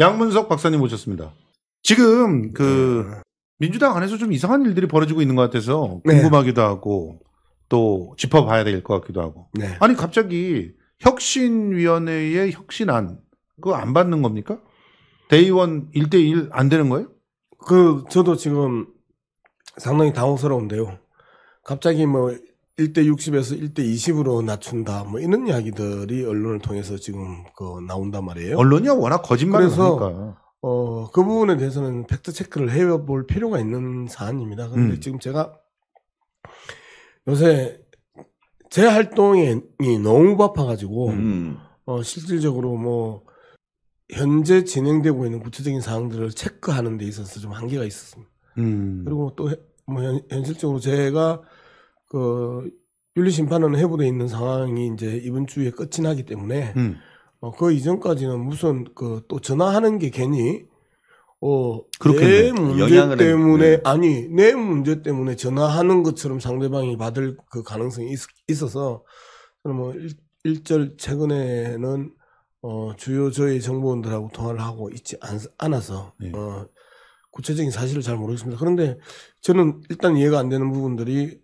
양문석 박사님 모셨습니다. 지금 그 네. 민주당 안에서 좀 이상한 일들이 벌어지고 있는 것 같아서 네. 궁금하기도 하고 또 짚어봐야 될 것 같기도 하고. 네. 아니 갑자기 혁신위원회의 혁신안 그거 안 받는 겁니까? 대의원 1대1 안 되는 거예요? 그 저도 지금 상당히 당혹스러운데요. 갑자기 뭐 1대 60에서 1대 20으로 낮춘다. 뭐 이런 이야기들이 언론을 통해서 지금 그 나온단 말이에요. 언론이 워낙 거짓말을 하니까. 어, 그 부분에 대해서는 팩트 체크를 해볼 필요가 있는 사안입니다. 그런데 음. 지금 제가 요새 제 활동이 너무 바빠가지고 음. 음. 어, 실질적으로 뭐 현재 진행되고 있는 구체적인 사항들을 체크하는 데 있어서 좀 한계가 있었습니다. 음. 그리고 또뭐 현실적으로 제가 그 윤리심판은 해부돼 있는 상황이 이제 이번 주에 끝이 나기 때문에 음. 어, 그 이전까지는 무슨 그또 전화하는 게 괜히 어, 그렇겠내 문제 때문에 네 아니 내 문제 때문에 전화하는 것처럼 상대방이 받을 그 가능성이 있, 어서 뭐 일, 일절 최근에는 어, 주요 저희 정보원들하고 통화를 하고 있지 않, 않아서 네. 어, 구체적인 사실을 잘 모르겠습니다. 그런데 저는 일단 이해가 안 되는 부분들이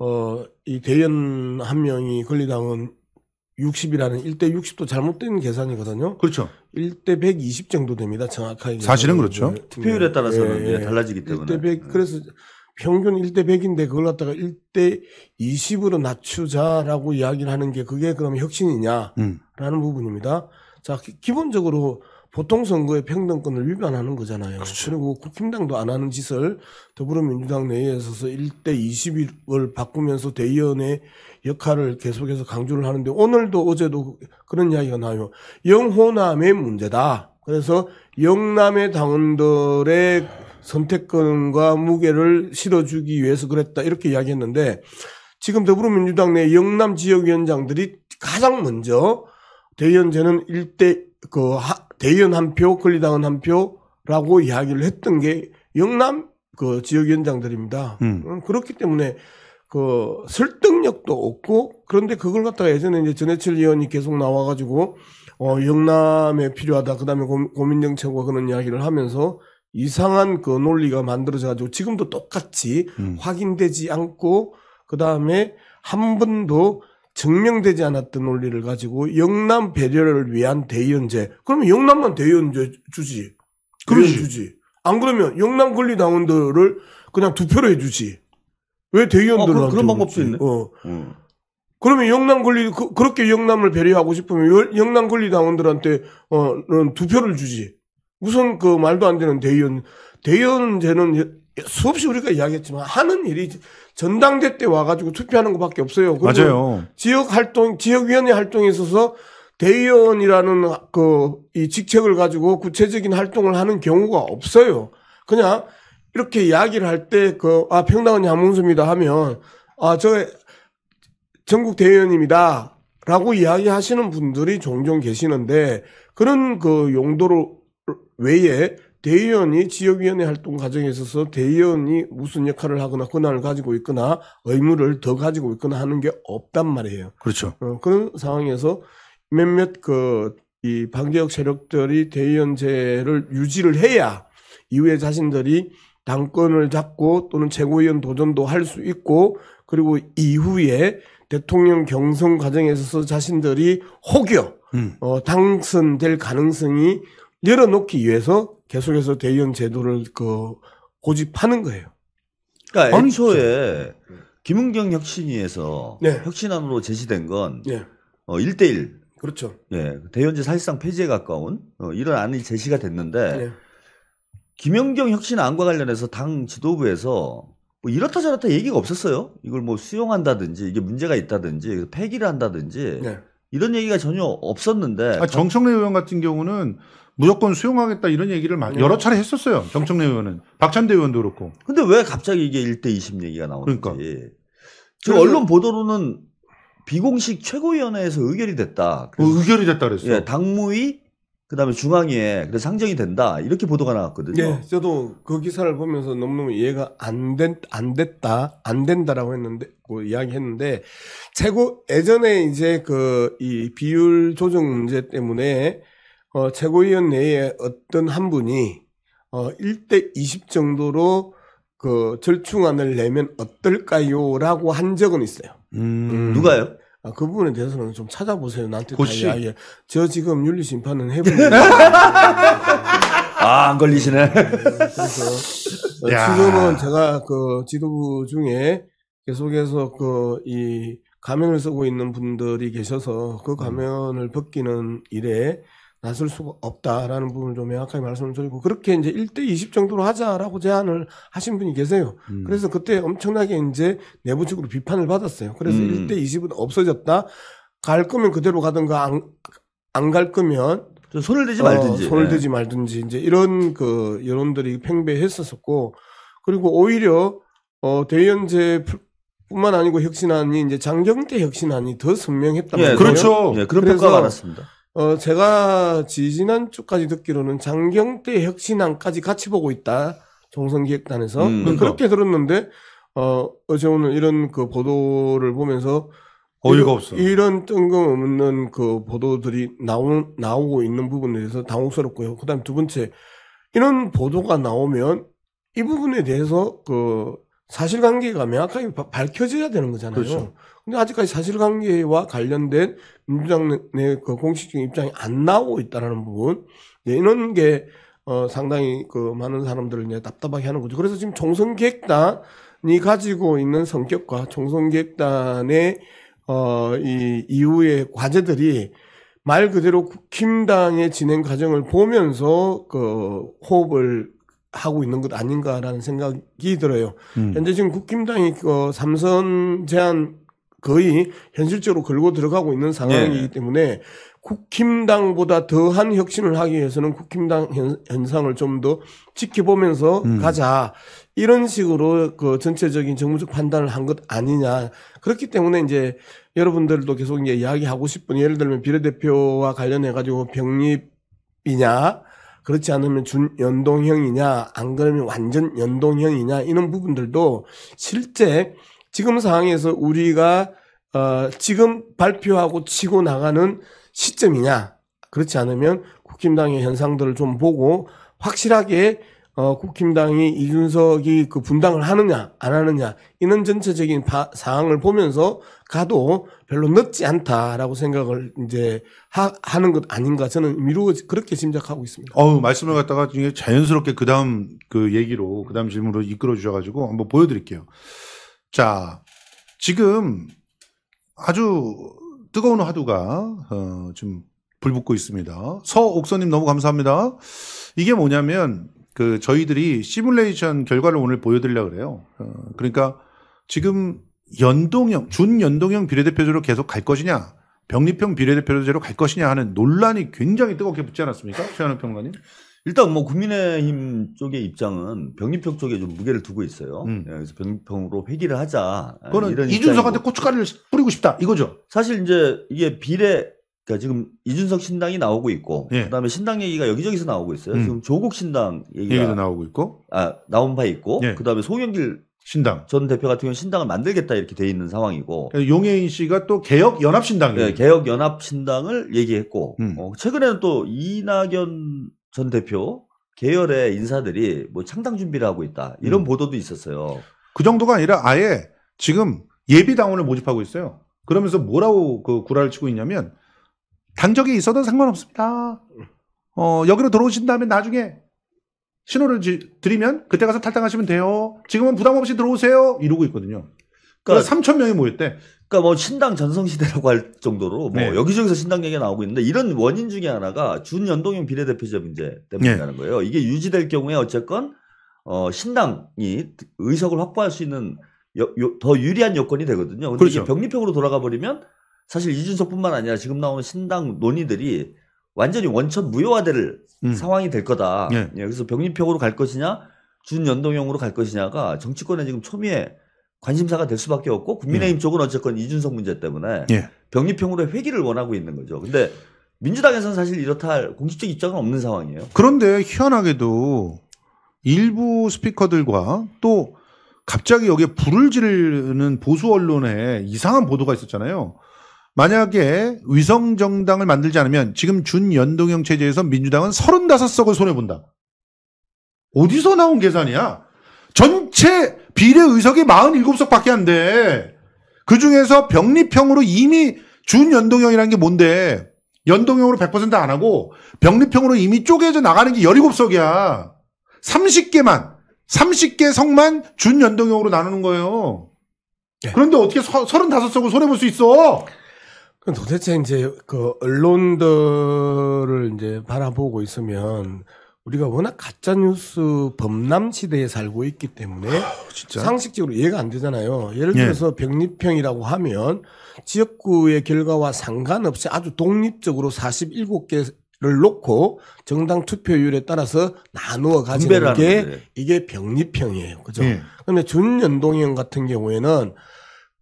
어, 이 대연 한 명이 권리당은 60이라는 1대 60도 잘못된 계산이거든요. 그렇죠. 1대 120 정도 됩니다. 정확하게. 사실은 그렇죠. 투표율에 따라서는 예, 예, 예. 달라지기 때문에. 1대 100 음. 그래서 평균 1대 100인데 그걸 갖다가 1대 20으로 낮추자라고 이야기를 하는 게 그게 그럼 혁신이냐라는 음. 부분입니다. 자, 기본적으로 보통 선거의 평등권을 위반하는 거잖아요. 그렇죠. 그리고 국힘당도 안 하는 짓을 더불어민주당 내에 있어서 1대 20을 바꾸면서 대의원의 역할을 계속해서 강조를 하는데 오늘도 어제도 그런 이야기가 나와요. 영호남의 문제다. 그래서 영남의 당원들의 선택권과 무게를 실어주기 위해서 그랬다. 이렇게 이야기했는데 지금 더불어민주당 내 영남 지역위원장들이 가장 먼저 대의원제는 1대 그 대의원 한 표, 권리당원 한 표라고 이야기를 했던 게 영남 그 지역위원장들입니다. 음. 음. 그렇기 때문에 그 설득력도 없고 그런데 그걸 갖다가 예전에 이제 전해철 의원이 계속 나와가지고 어 영남에 필요하다 그다음에 고민 정책과 그런 이야기를 하면서 이상한 그 논리가 만들어져가지고 지금도 똑같이 음. 확인되지 않고 그다음에 한 번도 증명되지 않았던 논리를 가지고 영남 배려를 위한 대의연제. 그러면 영남만 대의연제 주지. 그러지 주지. 안 그러면 영남 권리당원들을 그냥 투표로 해주지. 왜 대의원들은 어, 그런 방법도 있네. 어. 음. 그러면 영남 권리 그, 렇게 영남을 배려하고 싶으면 영남 권리당원들한테 어는 투표를 음, 주지. 무슨 그 말도 안 되는 대의원 대의원제는 수없이 우리가 이야기했지만 하는 일이 전당대 때 와가지고 투표하는 것밖에 없어요. 맞아요. 지역 활동, 지역위원회 활동에 있어서 대의원이라는 그 이 직책을 가지고 구체적인 활동을 하는 경우가 없어요. 그냥 이렇게 이야기를 할 때 그 아 평당은 양문수입니다 하면 아 저 전국 대의원입니다. 라고 이야기하시는 분들이 종종 계시는데 그런 그 용도로 외에 대의원이 지역위원회 활동 과정에 있어서 대의원이 무슨 역할을 하거나 권한을 가지고 있거나 의무를 더 가지고 있거나 하는 게 없단 말이에요. 그렇죠. 어, 그런 상황에서 몇몇 그이 반개혁 세력들이 대의원제를 유지를 해야 이후에 자신들이 당권을 잡고 또는 최고위원 도전도 할 수 있고 그리고 이후에 대통령 경선 과정에 있어서 자신들이 혹여 음. 어, 당선될 가능성이 열어놓기 위해서 계속해서 대의원 제도를 그 고집하는 거예요. 그러니까 애초에 김은경 혁신위에서 네. 혁신안으로 제시된 건 네. 어, 1대1 그렇죠. 예, 대연제 사실상 폐지에 가까운 어, 이런 안이 제시가 됐는데 네. 예. 김영경 혁신안과 관련해서 당 지도부에서 뭐 이렇다 저렇다 얘기가 없었어요. 이걸 뭐 수용한다든지 이게 문제가 있다든지 폐기를 한다든지 네. 이런 얘기가 전혀 없었는데 아, 정청래 의원 같은 경우는 무조건 수용하겠다 이런 얘기를 많이 네. 여러 차례 했었어요. 정청래 의원은 박찬대 의원도 그렇고. 근데 왜 갑자기 이게 1대 20 얘기가 나오는지. 그러니까. 지금 언론 보도로는 비공식 최고위원회에서 의결이 됐다. 어, 의결이 됐다 그랬어. 예, 당무위 그다음에 중앙위에 그래서 상정이 된다 이렇게 보도가 나왔거든요. 네, 저도 그 기사를 보면서 너무너무 이해가 안된안 됐다 안 된다라고 했는데 뭐 이야기했는데 최고 예전에 이제 그 이 비율 조정 문제 때문에 어, 최고위원 내에 어떤 한 분이 어, 1대 20 정도로 그 절충안을 내면 어떨까요라고 한 적은 있어요. 음, 음. 누가요? 아, 그 부분에 대해서는 좀 찾아보세요. 나한테 그치. 다이저 지금 윤리 심판은 해본 아, 안 걸리시네. 그래서 어, 지금은 제가 그 지도부 중에 계속해서 그 이 가면을 쓰고 있는 분들이 계셔서 그 음. 가면을 벗기는 일에 나설 수가 없다라는 부분을 좀 명확하게 말씀을 드리고 그렇게 이제 1대 20 정도로 하자라고 제안을 하신 분이 계세요. 음. 그래서 그때 엄청나게 이제 내부적으로 비판을 받았어요. 그래서 음. 1대 20은 없어졌다. 갈 거면 그대로 가든가 안안 갈 거면 손을 대지 말든지 어, 손을 네. 대지 말든지 이제 이런 그 여론들이 팽배했었었고 그리고 오히려 어 대연제 뿐만 아니고 혁신안이 이제 장경태 혁신안이 더 선명했다. 예, 그렇죠. 예, 그런 평가가 많았습니다. 어, 제가 지지난 주까지 듣기로는 장경태 혁신안까지 같이 보고 있다. 정성기획단에서. 음, 그러니까. 그렇게 들었는데, 어, 어제 오늘 이런 그 보도를 보면서 어이가 없어. 이런 뜬금없는 그 보도들이 나오, 나오고 있는 부분에 대해서 당혹스럽고요. 그 다음 두 번째, 이런 보도가 나오면 이 부분에 대해서 그 사실관계가 명확하게 밝혀져야 되는 거잖아요. 그렇죠. 데 아직까지 사실관계와 관련된 민주당 내그 공식적인 입장이 안 나오고 있다라는 부분, 네, 이런 게 어, 상당히 그 많은 사람들을 이제 답답하게 하는 거죠. 그래서 지금 총선기획단이 가지고 있는 성격과 총선기획단의 어, 이 이후의 과제들이 말 그대로 국힘당의 진행 과정을 보면서 그 호흡을 하고 있는 것 아닌가라는 생각이 들어요. 음. 현재 지금 국힘당이 그 삼선 제안 거의 현실적으로 걸고 들어가고 있는 상황이기 예. 때문에 국힘당보다 더한 혁신을 하기 위해서는 국힘당 현, 상을 좀 더 지켜보면서 음. 가자 이런 식으로 그 전체적인 정무적 판단을 한 것 아니냐 그렇기 때문에 이제 여러분들도 계속 이제 이야기하고 싶은 예를 들면 비례대표와 관련해 가지고 병립이냐 그렇지 않으면 준연동형이냐, 안 그러면 완전 연동형이냐, 이런 부분들도 실제 지금 상황에서 우리가, 어, 지금 발표하고 치고 나가는 시점이냐, 그렇지 않으면 국힘당의 현상들을 좀 보고 확실하게 어, 국힘당이 이준석이 그 분당을 하느냐 안 하느냐 이런 전체적인 바, 상황을 보면서 가도 별로 늦지 않다라고 생각을 이제 하, 하는 것 아닌가 저는 미루어 그렇게 짐작하고 있습니다. 어 말씀을 갖다가 자연스럽게 그 다음 그 얘기로 그 다음 질문으로 이끌어 주셔가지고 한번 보여드릴게요. 자 지금 아주 뜨거운 화두가 어, 지금 불 붙고 있습니다. 서옥선님 너무 감사합니다. 이게 뭐냐면 그 저희들이 시뮬레이션 결과를 오늘 보여드리려 그래요. 어, 그러니까 지금 연동형, 준연동형 비례대표제로 계속 갈 것이냐, 병립형 비례대표제로 갈 것이냐 하는 논란이 굉장히 뜨겁게 붙지 않았습니까? 최한우 평론가님? 일단 뭐 국민의힘 쪽의 입장은 병립형 쪽에 좀 무게를 두고 있어요. 음. 예, 그래서 병립형으로 회기를 하자. 그거는 이준석한테 고춧가루를 뿌리고 싶다 이거죠. 사실 이제 이게 비례 그러니까 지금 이준석 신당이 나오고 있고 예. 그다음에 신당 얘기가 여기저기서 나오고 있어요. 음. 지금 조국 신당 얘기가 얘기도 나오고 있고 아 나온 바 있고 예. 그다음에 송영길 신당 전 대표 같은 경우 는 신당을 만들겠다 이렇게 돼 있는 상황이고 용해인 씨가 또 개혁 연합 신당 네, 개혁 연합 신당을 얘기했고 음. 어, 최근에는 또 이낙연 전 대표 계열의 인사들이 뭐 창당 준비를 하고 있다 이런 음. 보도도 있었어요. 그 정도가 아니라 아예 지금 예비 당원을 모집하고 있어요. 그러면서 뭐라고 그 구라를 치고 있냐면 당적이 있어도 상관없습니다. 어, 여기로 들어오신 다음에 나중에 신호를 지, 드리면 그때 가서 탈당하시면 돼요. 지금은 부담 없이 들어오세요. 이러고 있거든요. 그러니까 3천 그러니까 명이 모였대. 그러니까 뭐 신당 전성시대라고 할 정도로 뭐 네. 여기저기서 신당 얘기가 나오고 있는데 이런 원인 중에 하나가 준연동형 비례대표제 문제 때문이라는 네. 거예요. 이게 유지될 경우에 어쨌건 어 신당이 의석을 확보할 수 있는 여, 여, 더 유리한 여건이 되거든요. 근데 그렇죠. 이게 병립형으로 돌아가 버리면 사실 이준석뿐만 아니라 지금 나오는 신당 논의들이 완전히 원천 무효화될 음. 상황이 될 거다. 예. 예, 그래서 병립형으로 갈 것이냐, 준연동형으로 갈 것이냐가 정치권에 지금 초미의 관심사가 될 수밖에 없고 국민의힘 예. 쪽은 어쨌건 이준석 문제 때문에 예. 병립형으로 회기를 원하고 있는 거죠. 근데 민주당에서는 사실 이렇다 할 공식적 입장은 없는 상황이에요. 그런데 희한하게도 일부 스피커들과 또 갑자기 여기에 불을 지르는 보수 언론에 이상한 보도가 있었잖아요. 만약에 위성 정당을 만들지 않으면 지금 준연동형 체제에서 민주당은 35석을 손해 본다. 어디서 나온 계산이야? 전체 비례 의석이 47석밖에 안 돼. 그 중에서 병립형으로 이미 준연동형이라는 게 뭔데? 연동형으로 100%안 하고 병립형으로 이미 쪼개져 나가는 게 17석이야. 30개만 30개 성만 준연동형으로 나누는 거예요. 네. 그런데 어떻게 35석을 손해 볼 수 있어? 그럼 도대체 이제 그 언론들을 이제 바라보고 있으면 우리가 워낙 가짜 뉴스 범람 시대에 살고 있기 때문에 아, 상식적으로 이해가 안 되잖아요. 예를 예. 들어서 예. 병립형이라고 하면 지역구의 결과와 상관없이 아주 독립적으로 47개 를 놓고 정당 투표율에 따라서 나누어 가지는 게 이게 병립형이에요. 그죠? 예. 그런데 준연동형 같은 경우에는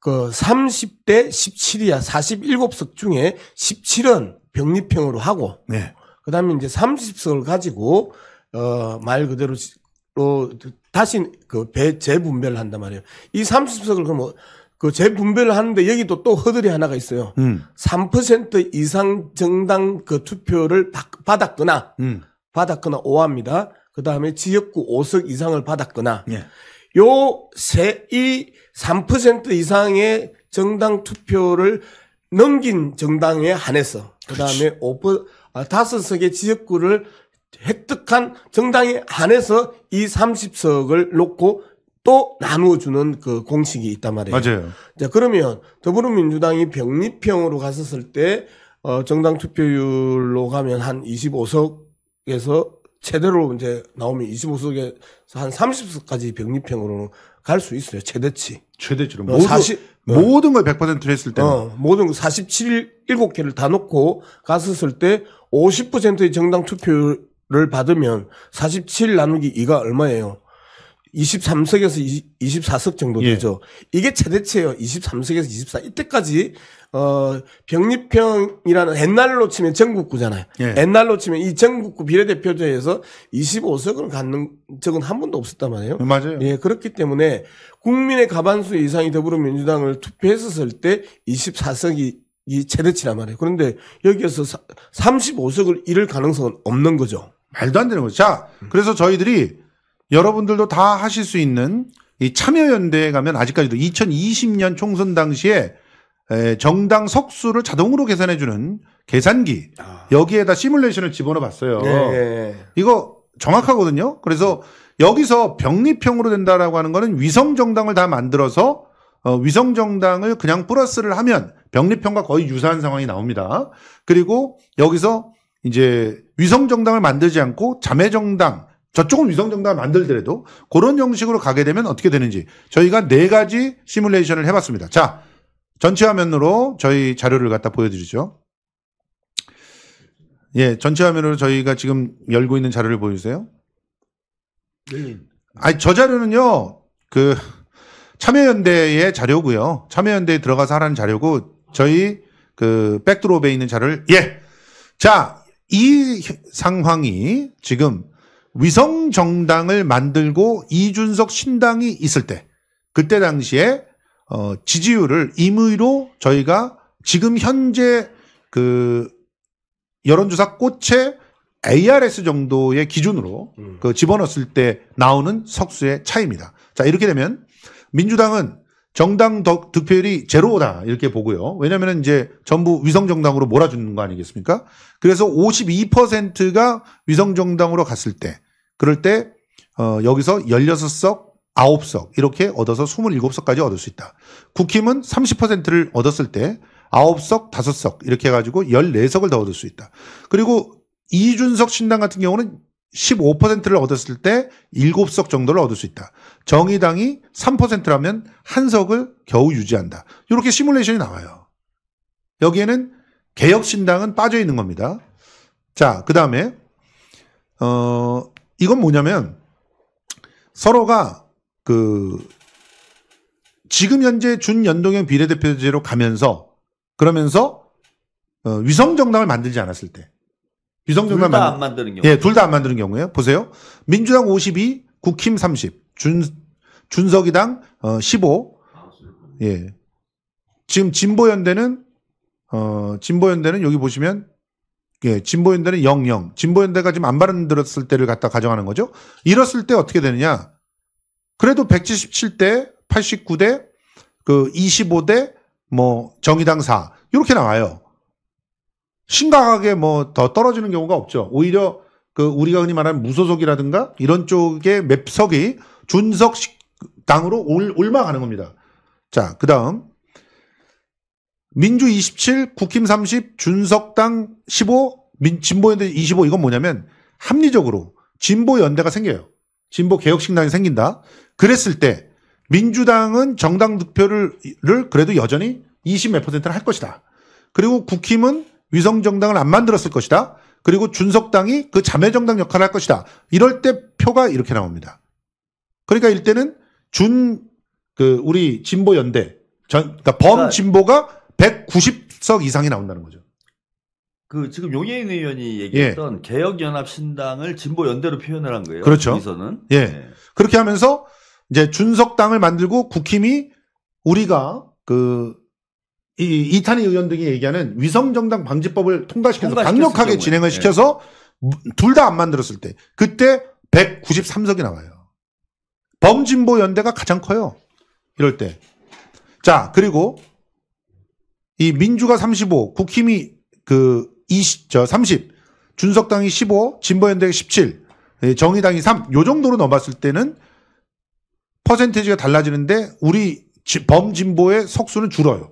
그 30대 17이야 47석 중에 17은 병립형으로 하고 네. 그다음에 이제 30석을 가지고 어 말 그대로 어, 다시 그배 재분배를 한단 말이에요. 이 30석을 그럼 뭐, 그 재분배를 하는데 여기도 또 허들이 하나가 있어요. 음. 3% 이상 정당 그 투표를 받았거나 음. 받았거나 오합니다. 그다음에 지역구 5석 이상을 받았거나 예. 요세이 3% 이상의 정당 투표를 넘긴 정당에 한해서 그다음에 오퍼 아, 다섯 석의 지역구를 획득한 정당에 한해서 이 30석을 놓고 또 나누어주는 그 공식이 있단 말이에요. 맞아요. 자 그러면 더불어민주당이 병립형으로 갔었을 때 어, 정당 투표율로 가면 한 25석에서 최대로 이제 나오면 25석에서 한 30석까지 병립형으로는 갈 수 있어요. 최대치. 최대치로. 어, 모두, 40, 어. 모든 걸 100%로 했을 때. 어, 모든 47, 7개를 다 놓고 갔었을 때 50%의 정당 투표를 받으면 47 나누기 2가 얼마예요? 23석에서 2 24석 정도 예. 되죠. 예. 이게 최대치예요. 23석에서 24. 이때까지 어 병립형이라는 옛날로 치면 전국구잖아요. 예. 옛날로 치면 이 전국구 비례대표제에서 25석을 갖는 적은 한 번도 없었단 말이에요. 네, 맞아요. 예, 그렇기 때문에 국민의 가반수 이상이 더불어민주당을 투표했었을 때 24석이 이 최대치란 말이에요. 그런데 여기에서 35석을 잃을 가능성은 없는 거죠. 말도 안 되는 거죠. 자, 그래서 저희들이 여러분들도 다 하실 수 있는 이 참여연대에 가면 아직까지도 2020년 총선 당시에 정당 석수를 자동으로 계산해주는 계산기 아. 여기에다 시뮬레이션을 집어넣어 봤어요. 네. 예, 예, 예. 이거 정확하거든요. 그래서 여기서 병립형으로 된다라고 하는 거는 위성 정당을 다 만들어서 어, 위성 정당을 그냥 플러스를 하면 병립형과 거의 유사한 상황이 나옵니다. 그리고 여기서 이제 위성 정당을 만들지 않고 자매 정당 저쪽은 위성 정당을 만들더라도 그런 형식으로 가게 되면 어떻게 되는지 저희가 네 가지 시뮬레이션을 해봤습니다. 자, 전체 화면으로 저희 자료를 갖다 보여드리죠. 예, 전체 화면으로 저희가 지금 열고 있는 자료를 보여주세요. 네. 아니, 저 자료는요, 그, 참여연대의 자료고요 참여연대에 들어가서 하라는 자료고, 저희 그, 백드롭에 있는 자료를, 예! 자, 이 상황이 지금 위성정당을 만들고 이준석 신당이 있을 때, 그때 당시에 어, 지지율을 임의로 저희가 지금 현재 그 여론조사 꽃에 ARS 정도의 기준으로 음. 그 집어넣었을 때 나오는 석수의 차이입니다. 자, 이렇게 되면 민주당은 정당 덕, 득표율이 제로다 이렇게 보고요. 왜냐하면 이제 전부 위성 정당으로 몰아주는 거 아니겠습니까? 그래서 52%가 위성 정당으로 갔을 때, 그럴 때 어, 여기서 16석 9석 이렇게 얻어서 27석까지 얻을 수 있다. 국힘은 30%를 얻었을 때 9석, 5석 이렇게 해가지고 14석을 더 얻을 수 있다. 그리고 이준석 신당 같은 경우는 15%를 얻었을 때 7석 정도를 얻을 수 있다. 정의당이 3%라면 한 석을 겨우 유지한다. 이렇게 시뮬레이션이 나와요. 여기에는 개혁신당은 빠져 있는 겁니다. 자, 그 다음에, 어, 이건 뭐냐면 서로가 그 지금 현재 준연동형 비례대표제로 가면서 그러면서 어, 위성 정당을 만들지 않았을 때 위성 정당 둘다안 만... 드는 경우 예, 둘 다 안 만드는 경우에요. 보세요. 민주당 52, 국힘 30, 준 준석이당 어, 15. 예. 지금 진보연대는 어 진보연대는 여기 보시면 예, 진보연대는 00. 진보연대가 지금 안 만들었을 때를 갖다 가정하는 거죠. 이랬을 때 어떻게 되느냐? 그래도 177대 89대 그 25대 뭐 정의당 4 이렇게 나와요. 심각하게 뭐 더 떨어지는 경우가 없죠. 오히려 그 우리가 흔히 말하는 무소속이라든가 이런 쪽의 맵석이 준석 당으로 올, 올가는 겁니다. 자, 그 다음. 민주 27, 국힘 30, 준석당 15, 진보연대 25 이건 뭐냐면 합리적으로 진보연대가 생겨요. 진보 개혁신당이 생긴다. 그랬을 때 민주당은 정당 득표를 그래도 여전히 20 몇 퍼센트를 할 것이다. 그리고 국힘은 위성 정당을 안 만들었을 것이다. 그리고 준석당이 그 자매 정당 역할을 할 것이다. 이럴 때 표가 이렇게 나옵니다. 그러니까 일단은 준그 우리 진보 연대 전 그러니까 범 그러니까 진보가 190석 이상이 나온다는 거죠. 그 지금 용해인 의원이 예. 얘기했던 개혁연합신당을 진보 연대로 표현을 한 거예요. 그렇죠. 여기서는 예. 네. 그렇게 하면서 이제 준석당을 만들고 국힘이 우리가 그 이, 이탄희 의원 등이 얘기하는 위성정당 방지법을 통과시켜서 강력하게 경우에. 진행을 네. 시켜서 네. 둘다 안 만들었을 때 그때 193석이 나와요. 범진보 연대가 가장 커요. 이럴 때. 자, 그리고 이 민주가 35, 국힘이 그 20, 저 30, 준석당이 15, 진보연대가 17, 예, 정의당이 3, 요 정도로 넘었을 때는 퍼센테이지가 달라지는데 우리 범진보의 석수는 줄어요.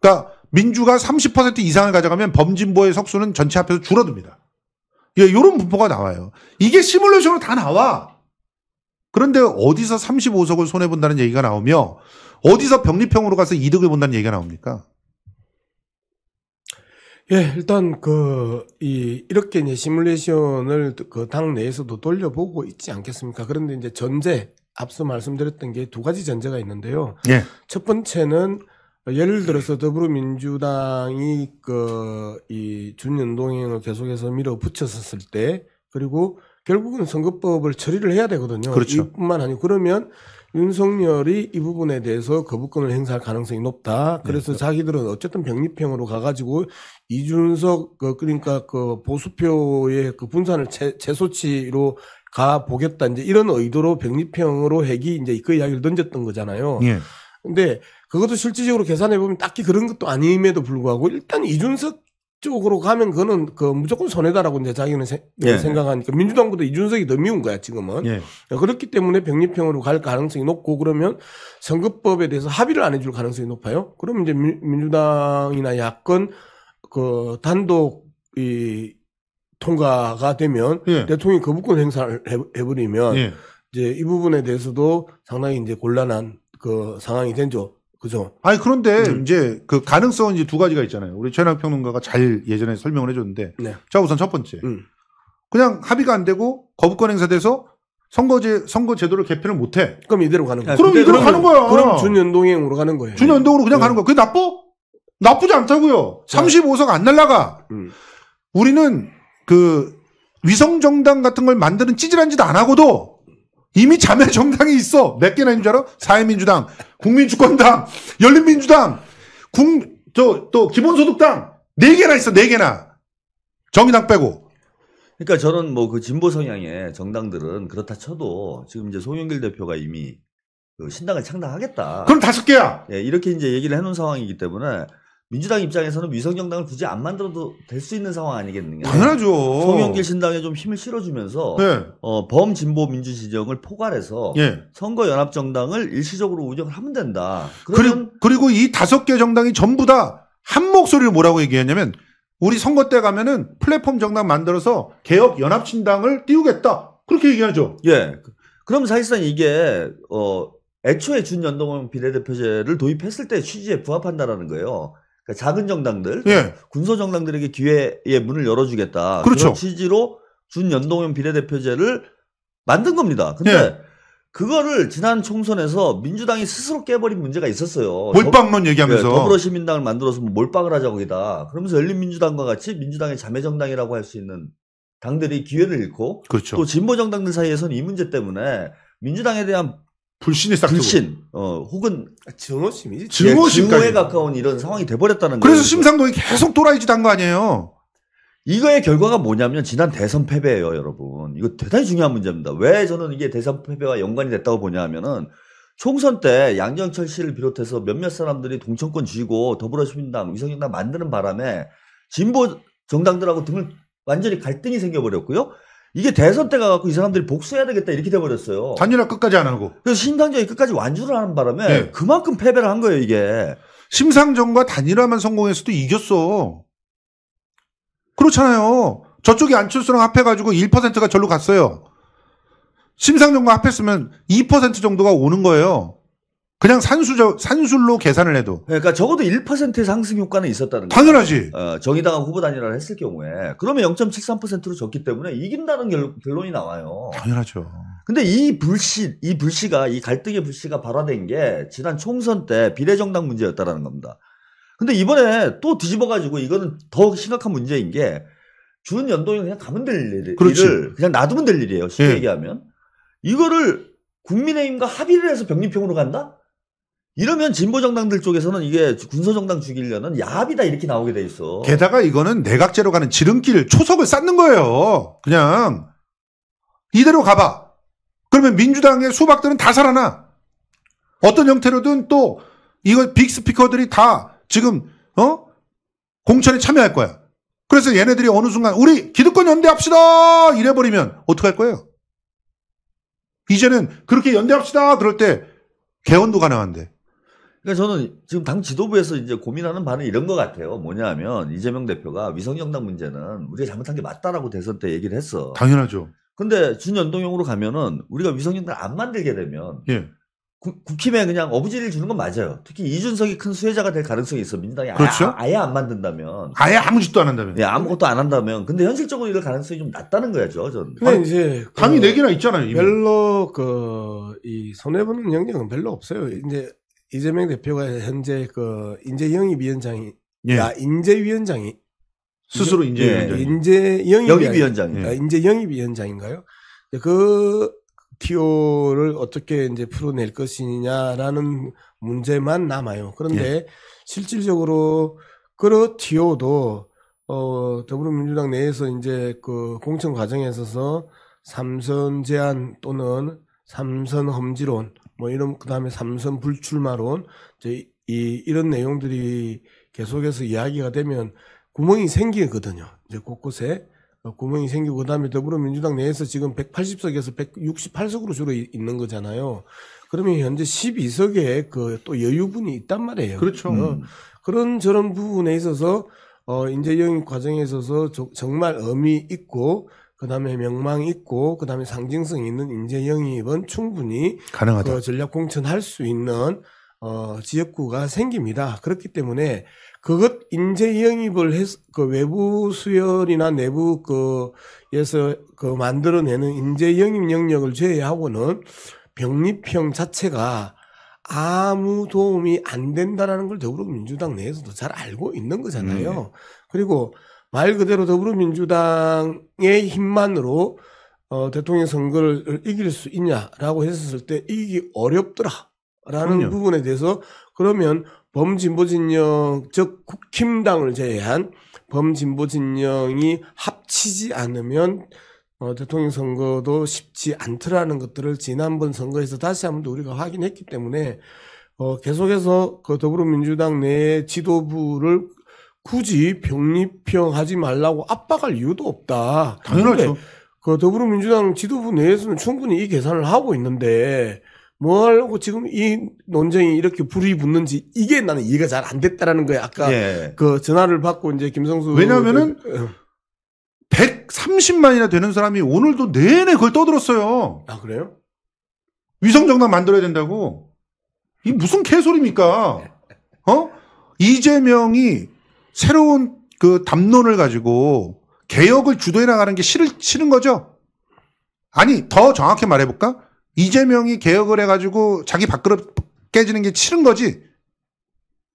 그러니까 민주가 30% 이상을 가져가면 범진보의 석수는 전체 합해서 줄어듭니다. 예, 요런 분포가 나와요. 이게 시뮬레이션으로 다 나와. 그런데 어디서 35석을 손해본다는 얘기가 나오며 어디서 병립형으로 가서 이득을 본다는 얘기가 나옵니까? 예, 일단 그 이 이렇게 이제 시뮬레이션을 그 당 내에서도 돌려보고 있지 않겠습니까? 그런데 이제 전제 앞서 말씀드렸던 게 두 가지 전제가 있는데요. 예. 첫 번째는 예를 들어서 더불어민주당이 그이 준연동행을 계속해서 밀어붙였었을 때 그리고 결국은 선거법을 처리를 해야 되거든요. 그렇죠. 이뿐만 아니고 그러면 윤석열이 이 부분에 대해서 거부권을 행사할 가능성이 높다. 네, 그래서 네. 자기들은 어쨌든 병립형으로 가가지고 이준석 그 그러니까 그 보수표의 그 분산을 재, 재소치로 가 보겠다. 이제 이런 의도로 병립형으로 핵이 이제 그 이야기를 던졌던 거잖아요. 예. 네. 근데 그것도 실질적으로 계산해 보면 딱히 그런 것도 아님에도 불구하고 일단 이준석 쪽으로 가면 그거는 그 무조건 손해다라고 이제 자기는 세, 네, 예. 생각하니까 민주당보다 이준석이 더 미운 거야 지금은 예. 그렇기 때문에 병립형으로 갈 가능성이 높고 그러면 선거법에 대해서 합의를 안 해줄 가능성이 높아요. 그러면 이제 민주당이나 야권 그 단독 이 통과가 되면 예. 대통령이 거부권 행사를 해, 버리면 예. 이제 이 부분에 대해서도 상당히 이제 곤란한 그 상황이 된죠. 그죠. 아니 그런데 음. 이제 그 가능성은 이제 두 가지가 있잖아요. 우리 최낙 평론가가 잘 예전에 설명을 해줬는데, 네. 자 우선 첫 번째, 음. 그냥 합의가 안 되고 거부권 행사돼서 선거제 선거 제도를 개편을 못해. 그럼 이대로 가는 거야. 아, 그럼 이대로 가는 거야. 그럼 준연동행으로 가는 거예요. 준연동으로 그냥 네. 가는 거야. 그게 나빠? 나쁘지 않다고요. 35석 안 날라가. 음. 우리는 그 위성 정당 같은 걸 만드는 찌질한 짓안 하고도 이미 자매 정당이 있어. 몇 개나 있는 줄 알아? 사회민주당, 국민주권당, 열린민주당, 국, 저, 또, 기본소득당. 네 개나 있어, 네 개나. 정의당 빼고. 그러니까 저는 뭐 그 진보 성향의 정당들은 그렇다 쳐도 지금 이제 송영길 대표가 이미 그 신당을 창당하겠다. 그럼 다섯 개야. 예, 이렇게 이제 얘기를 해놓은 상황이기 때문에 민주당 입장에서는 위성정당을 굳이 안 만들어도 될 수 있는 상황 아니겠느냐. 당연하죠. 송영길 신당에 좀 힘을 실어주면서 네. 어, 범진보 민주 지정을 포괄해서 네. 예. 선거 연합 정당을 일시적으로 운영을 하면 된다. 그리고 그리고 이 다섯 개 정당이 전부 다 한 목소리를 뭐라고 얘기했냐면 우리 선거 때 가면은 플랫폼 정당 만들어서 개혁 연합 신당을 띄우겠다. 그렇게 얘기하죠. 예. 그럼 사실상 이게 어 애초에 준연동형 비례대표제를 도입했을 때 취지에 부합한다라는 거예요. 그러니까 작은 정당들, 예. 군소 정당들에게 기회의 문을 열어주겠다. 그렇죠. 그런 취지로 준연동형 비례대표제를 만든 겁니다. 근데 예. 그거를 지난 총선에서 민주당이 스스로 깨버린 문제가 있었어요. 몰빵론 얘기하면서 예, 더불어시민당을 만들어서 뭐 몰빵을 하자고 이다. 그러면서 열린민주당과 같이 민주당의 자매정당이라고 할 수 있는 당들이 기회를 잃고 그렇죠. 또 진보 정당들 사이에서는 이 문제 때문에 민주당에 대한 불신이 싹 불신, 어, 혹은 아, 증오심이지. 예, 증오심까지. 증오에 가까운 이런 상황이 돼버렸다는 거예요. 그래서 심상동이 계속 또라이 짓한 거 아니에요? 이거의 결과가 뭐냐면 지난 대선 패배예요, 여러분. 이거 대단히 중요한 문제입니다. 왜 저는 이게 대선 패배와 연관이 됐다고 보냐면은 총선 때 양정철 씨를 비롯해서 몇몇 사람들이 동천권 쥐고 더불어시민당, 위성정당 만드는 바람에 진보 정당들하고 등을 완전히 갈등이 생겨버렸고요. 이게 대선 때가 갖고 이 사람들이 복수해야 되겠다 이렇게 돼버렸어요. 단일화 끝까지 안 하고. 그래서 심상정이 끝까지 완주를 하는 바람에 네. 그만큼 패배를 한 거예요 이게. 심상정과 단일화만 성공했어도 이겼어. 그렇잖아요. 저쪽이 안철수랑 합해가지고 1%가 절로 갔어요. 심상정과 합했으면 2% 정도가 오는 거예요. 그냥 산수저, 산술로 계산을 해도. 그러니까 적어도 1%의 상승 효과는 있었다는 거죠. 당연하지. 어, 정의당 후보 단일화를 했을 경우에 그러면 0.73%로 졌기 때문에 이긴다는 결, 론이 나와요. 당연하죠. 근데 이 불씨, 이 불씨가 이 갈등의 불씨가 발화된 게 지난 총선 때 비례정당 문제였다라는 겁니다. 근데 이번에 또 뒤집어가지고 이거는 더 심각한 문제인 게준 연동이 그냥 가면 될 일, 그렇지. 일을 그냥 놔두면 될 일이에요. 쉽게 예. 얘기하면 이거를 국민의힘과 합의를 해서 병립형으로 간다? 이러면 진보 정당들 쪽에서는 이게 군소 정당 죽이려는 야합이다 이렇게 나오게 돼 있어. 게다가 이거는 내각제로 가는 지름길 초석을 쌓는 거예요. 그냥 이대로 가봐. 그러면 민주당의 수박들은 다 살아나. 어떤 형태로든 또 이거 빅 스피커들이 다 지금 어 공천에 참여할 거야. 그래서 얘네들이 어느 순간 우리 기득권 연대합시다 이래버리면 어떡할 거예요? 이제는 그렇게 연대합시다 그럴 때 개헌도 가능한데 그러니까 저는 지금 당 지도부에서 이제 고민하는 바는 이런 것 같아요. 뭐냐면 하 이재명 대표가 위성정당 문제는 우리가 잘못한 게 맞다라고 대선 때 얘기를 했어. 당연하죠. 근데 준연동형으로 가면은 우리가 위성정당 안 만들게 되면 예. 국힘에 그냥 어부지를 주는 건 맞아요. 특히 이준석이 큰 수혜자가 될 가능성이 있어. 민당이 그렇죠? 아예, 아예, 안 만든다면. 아예 아무 짓도 안 한다면. 예, 아무것도 안 한다면. 근데 현실적으로 이럴 가능성이 좀 낮다는 거야죠. 전. 근데 이제 당이 그 네 개나 있잖아요. 이미. 별로 그 이 손해 보는 영향은 별로 없어요. 이제 이재명 대표가 현재 그 인재 영입위원장이 예. 야 아, 인재위원장이 스스로 인재위원장 인재 예, 영입위원장 아, 인재 영입위원장인가요? 그 TO를 어떻게 이제 풀어낼 것이냐라는 문제만 남아요. 그런데 예. 실질적으로 그렇 TO도 어 더불어민주당 내에서 이제 그 공천 과정에 있어서 삼선 제한 또는 삼선 험지론 뭐 이런 그다음에 삼선 불출마론 이제 이 이런 내용들이 계속해서 이야기가 되면 구멍이 생기거든요. 이제 곳곳에 어, 구멍이 생기고 그다음에 더불어민주당 내에서 지금 180석에서 168석으로 주로 있는 거잖아요. 그러면 현재 12석에 그 또 여유분이 있단 말이에요. 그렇죠. 어, 음. 그런 저런 부분에 있어서 어 인재 영입 과정에 있어서 정말 의미 있고 그 다음에 명망 있고, 그 다음에 상징성 있는 인재 영입은 충분히 가능하다. 그 전략 공천할 수 있는 어, 지역구가 생깁니다. 그렇기 때문에 그것 인재 영입을 해서 그 외부 수혈이나 내부 그에서 그 만들어내는 인재 영입 영역을 제외하고는 병립형 자체가 아무 도움이 안 된다라는 걸 더불어민주당 내에서도 잘 알고 있는 거잖아요. 음. 그리고 말 그대로 더불어민주당의 힘만으로 어, 대통령 선거를 이길 수 있냐라고 했었을 때 이기기 어렵더라라는 그럼요. 부분에 대해서 그러면 범진보 진영 즉 국힘당을 제외한 범진보 진영이 합치지 않으면 어, 대통령 선거도 쉽지 않더라는 것들을 지난번 선거에서 다시 한번 우리가 확인했기 때문에 어, 계속해서 그 더불어민주당 내 지도부를 굳이 병립형하지 말라고 압박할 이유도 없다. 당연하죠. 그 더불어민주당 지도부 내에서는 충분히 이 계산을 하고 있는데 뭐 하려고 지금 이 논쟁이 이렇게 불이 붙는지 이게 나는 이해가 잘 안 됐다라는 거예요. 아까 예. 그 전화를 받고 이제 김성수 왜냐하면은 130만이나 그, 어. 되는 사람이 오늘도 내내 그걸 떠들었어요. 아 그래요? 위성정당 만들어야 된다고 이 무슨 개소리입니까? 어 이재명이 새로운 그 담론을 가지고 개혁을 주도해 나가는 게 싫을, 싫은 거죠? 아니, 더 정확히 말해볼까? 이재명이 개혁을 해가지고 자기 밥그릇 깨지는 게 싫은 거지?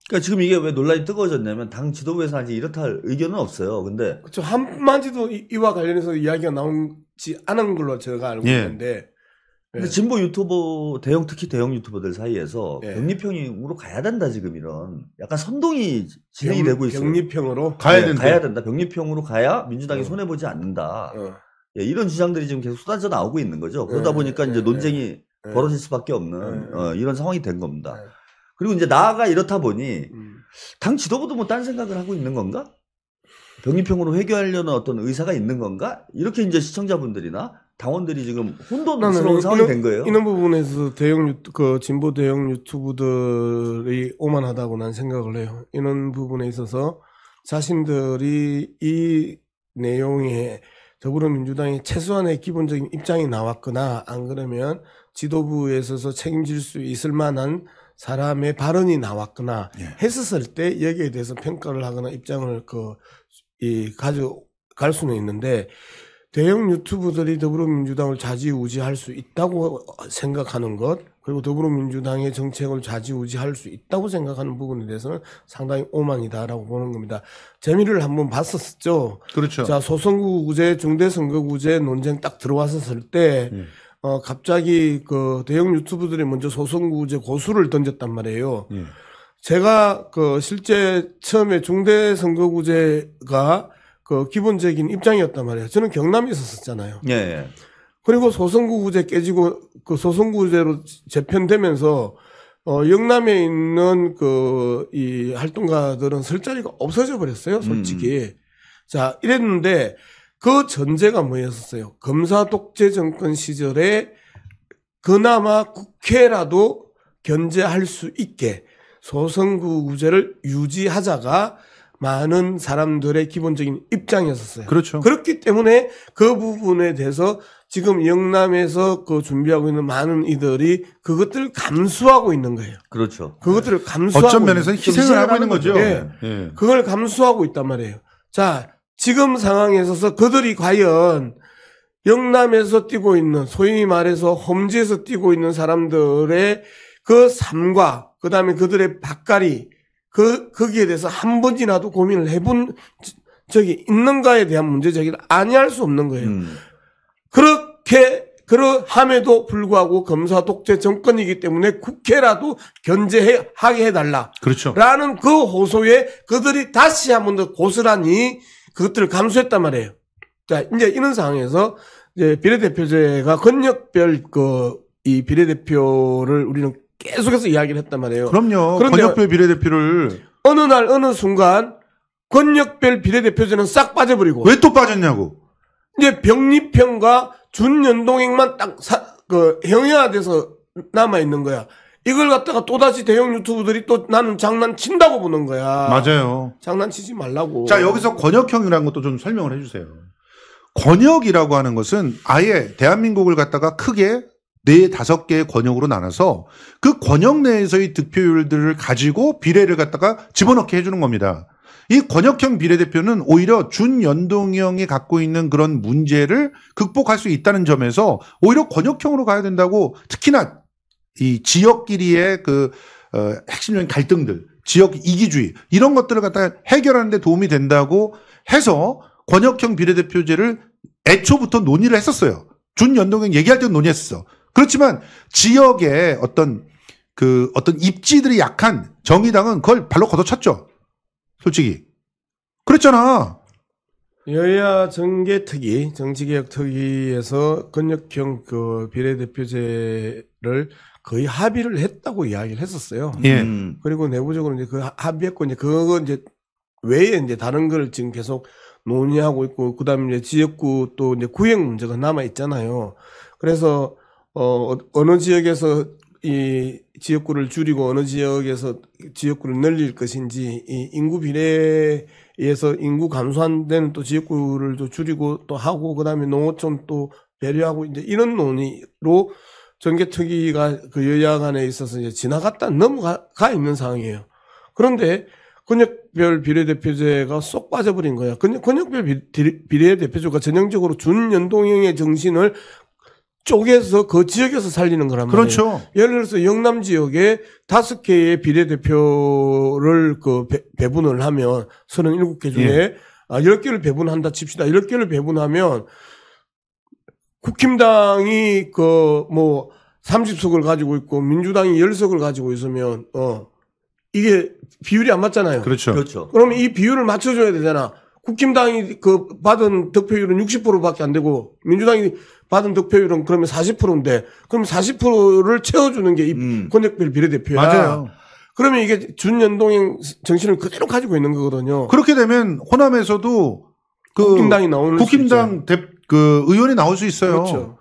그러니까 지금 이게 왜 논란이 뜨거워졌냐면 당 지도부에서 아직 이렇다 할 의견은 없어요. 근데 그렇죠. 한마디도 이와 관련해서 이야기가 나오지 않은 걸로 제가 알고 예. 있는데 근데 예. 진보 유튜버 대형 특히 대형 유튜버들 사이에서 예. 병리평으로 가야 된다 지금 이런 약간 선동이 진행이 병, 되고 있어요. 병리평으로 예, 가야 된다. 가야 된다. 병리평으로 가야 민주당이 어. 손해 보지 않는다. 어. 예, 이런 주장들이 지금 계속 쏟아져 나오고 있는 거죠. 그러다 예. 보니까 이제 논쟁이 벌어질 수밖에 없는 어, 이런 상황이 된 겁니다. 그리고 이제 나아가 이렇다 보니 음. 당 지도부도 뭐 딴 생각을 하고 있는 건가? 병리평으로 회귀하려는 어떤 의사가 있는 건가? 이렇게 이제 시청자분들이나 당원들이 지금 혼돈스러운 상황이 이런, 된 거예요. 이런 부분에서 대형 유튜, 그 진보 대형 유튜브들이 오만하다고 난 생각을 해요. 이런 부분에 있어서 자신들이 이 내용에 더불어민주당이 최소한의 기본적인 입장이 나왔거나 안 그러면 지도부에 있어서 책임질 수 있을 만한 사람의 발언이 나왔거나 예. 했었을 때 여기에 대해서 평가를 하거나 입장을 그, 이, 가져갈 수는 있는데 대형 유튜브들이 더불어민주당을 좌지우지할 수 있다고 생각하는 것 그리고 더불어민주당의 정책을 좌지우지할 수 있다고 생각하는 부분에 대해서는 상당히 오망이다라고 보는 겁니다. 재미를 한번 봤었죠. 그렇죠. 자 소선거구제 중대선거구제 논쟁 딱 들어왔었을 때. 음. 어, 갑자기 그 대형 유튜브들이 먼저 소선구제 고수를 던졌단 말이에요. 음. 제가 그 실제 처음에 중대선거구제가 그 기본적인 입장이었단 말이에요. 저는 경남에 있었잖아요. 었 예, 예. 그리고 소선구구제 깨지고 그 소선구구제로 재편되면서 어 영남에 있는 그 이 활동가들은 설 자리가 없어져 버렸어요, 솔직히. 음. 자, 이랬는데 그 전제가 뭐였었어요? 검사 독재 정권 시절에 그나마 국회라도 견제할 수 있게 소선구구제를 유지하자가 많은 사람들의 기본적인 입장이었어요 그렇죠. 그렇기 때문에 그 부분에 대해서 지금 영남에서 그 준비하고 있는 많은 이들이 그것들을 감수하고 있는 거예요. 그렇죠. 그것들을 네. 감수하고 어떤 면에서 희생을, 하고 있는 거죠. 예. 네. 그걸 감수하고 있단 말이에요. 자, 지금 상황에 있어서 그들이 과연 영남에서 뛰고 있는 소위 말해서 험지에서 뛰고 있는 사람들의 그 삶과 그다음에 그들의 밥갈이 그, 거기에 대해서 한 번이라도 고민을 해본 적이 있는가에 대한 문제제기를 아니할 수 없는 거예요. 음. 그렇게, 그러함에도 불구하고 검사 독재 정권이기 때문에 국회라도 견제하게 해달라. 그렇죠. 라는 그 호소에 그들이 다시 한 번 더 고스란히 그것들을 감수했단 말이에요. 자, 이제 이런 상황에서 이제 비례대표제가 권력별 그 이 비례대표를 우리는 계속해서 이야기를 했단 말이에요. 그럼요. 그런 권역별 비례대표를 어느 날 어느 순간 권역별 비례대표제는 싹 빠져버리고 왜 또 빠졌냐고. 이제 병리평과 준연동행만딱 그 형해화돼서 남아 있는 거야. 이걸 갖다가 또다시 대형 유튜브들이 또 나는 장난친다고 보는 거야. 맞아요. 장난치지 말라고. 자, 여기서 권역형이라는 것도 좀 설명을 해주세요. 권역이라고 하는 것은 아예 대한민국을 갖다가 크게 네 다섯 개의 권역으로 나눠서 그 권역 내에서의 득표율들을 가지고 비례를 갖다가 집어넣게 해주는 겁니다. 이 권역형 비례대표는 오히려 준연동형이 갖고 있는 그런 문제를 극복할 수 있다는 점에서 오히려 권역형으로 가야 된다고 특히나 이 지역끼리의 그 어, 핵심적인 갈등들, 지역 이기주의 이런 것들을 갖다 해결하는데 도움이 된다고 해서 권역형 비례대표제를 애초부터 논의를 했었어요. 준연동형 얘기할 때 논의했어. 그렇지만 지역에 어떤 그 어떤 입지들이 약한 정의당은 그걸 발로 걷어찼죠. 솔직히. 그랬잖아. 여야 정계 특위, 정치개혁 특위에서 권역형그 비례대표제를 거의 합의를 했다고 이야기를 했었어요. 예. 음. 그리고 내부적으로 이제 그 합의했고 이제 그거 이제 외에 이제 다른 걸 지금 계속 논의하고 있고 그다음에 이제 지역구 또 이제 구역 문제가 남아 있잖아요. 그래서 어, 어느 지역에서 이 지역구를 줄이고 어느 지역에서 지역구를 늘릴 것인지 이 인구 비례에서 인구 감소한 데는 또 지역구를 또 줄이고 또 하고 그다음에 농어촌 또 배려하고 이제 이런 논의로 전개특위가 그 여야 간에 있어서 이제 지나갔다 넘어가 있는 상황이에요. 그런데 권역별 비례대표제가 쏙 빠져버린 거야. 권역, 권역별 비례대표제가 전형적으로 준연동형의 정신을 쪽에서 그 지역에서 살리는 거란 말이에요. 그렇죠. 예를 들어서 영남 지역에 다섯 개의 비례대표를 그 배, 분을 하면 서른 일곱 개 중에 예. 아, 열개를 배분한다 칩시다. 열개를 배분하면 국힘당이 그뭐 삼십 석을 가지고 있고 민주당이 열석을 가지고 있으면 어 이게 비율이 안 맞잖아요. 그렇죠. 그렇죠. 그러면 이 비율을 맞춰 줘야 되잖아. 국힘당이 그 받은 득표율은 육십 프로밖에안 되고 민주당이 받은 득표율은 그러면 40%인데 그럼 40%를 채워주는 게이 음. 권역별 비례대표야. 맞아요. 그러면 이게 준연동행 정신을 그대로 가지고 있는 거거든요. 그렇게 되면 호남에서도 그 국힘당이 나오는 국힘당 대, 그 의원이 나올 수 있어요. 그렇죠.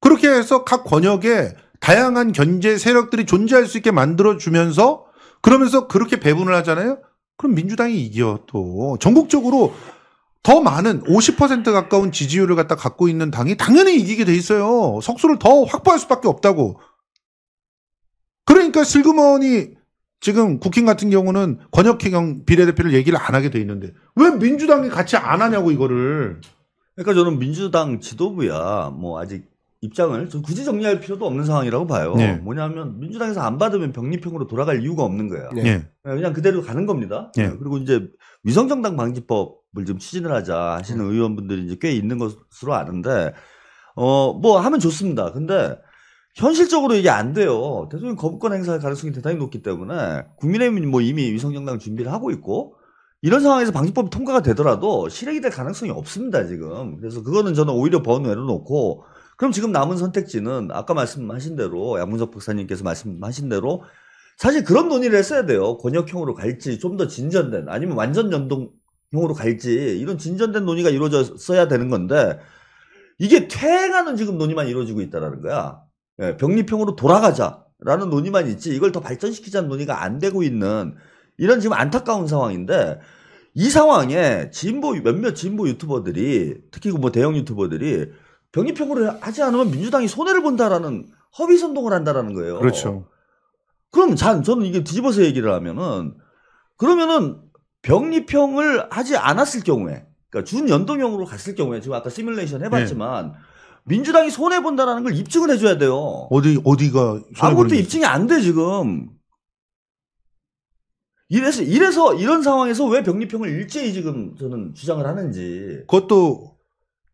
그렇게 해서 각 권역에 다양한 견제 세력들이 존재할 수 있게 만들어 주면서 그러면서 그렇게 배분을 하잖아요. 그럼 민주당이 이겨 또 전국적으로 더 많은 50% 가까운 지지율을 갖다 갖고 있는 당이 당연히 이기게 돼 있어요. 석수를 더 확보할 수밖에 없다고. 그러니까 슬그머니 지금 국힘 같은 경우는 권혁혜경 비례대표를 얘기를 안 하게 돼 있는데 왜 민주당이 같이 안 하냐고 이거를. 그러니까 저는 민주당 지도부야 뭐 아직 입장을 굳이 정리할 필요도 없는 상황이라고 봐요. 네. 뭐냐면 민주당에서 안 받으면 병립형으로 돌아갈 이유가 없는 거예요. 네. 그냥 그대로 가는 겁니다. 네. 그리고 이제 위성정당 방지법 좀 추진을 하자 하시는 음. 의원분들이 이제 꽤 있는 것으로 아는데 어 뭐 하면 좋습니다. 근데 현실적으로 이게 안 돼요. 대통령 거부권 행사할 가능성이 대단히 높기 때문에 국민의힘은 뭐 이미 위성정당 준비를 하고 있고 이런 상황에서 방지법이 통과가 되더라도 실행이 될 가능성이 없습니다 지금. 그래서 그거는 저는 오히려 번외로 놓고 그럼 지금 남은 선택지는 아까 말씀하신 대로 양문석 박사님께서 말씀하신 대로 사실 그런 논의를 했어야 돼요. 권역형으로 갈지 좀 더 진전된 아니면 완전 연동 용으로 갈지 이런 진전된 논의가 이루어졌어야 되는 건데 이게 퇴행하는 지금 논의만 이루어지고 있다라는 거야. 예, 병립형으로 돌아가자라는 논의만 있지 이걸 더 발전시키자는 논의가 안 되고 있는 이런 지금 안타까운 상황인데 이 상황에 진보 몇몇 진보 유튜버들이 특히 그 뭐 대형 유튜버들이 병립형으로 하지 않으면 민주당이 손해를 본다라는 허위 선동을 한다라는 거예요. 그렇죠. 그럼 잔 저는 이게 뒤집어서 얘기를 하면은 그러면은 병립형을 하지 않았을 경우에 그러니까 준연동형으로 갔을 경우에 지금 아까 시뮬레이션 해봤지만 네. 민주당이 손해 본다라는 걸 입증을 해줘야 돼요. 어디 어디가 아무것도 입증이 안 돼 지금. 이래서 이래서 이런 상황에서 왜병립형을 일제히 지금 저는 주장을 하는지. 그것도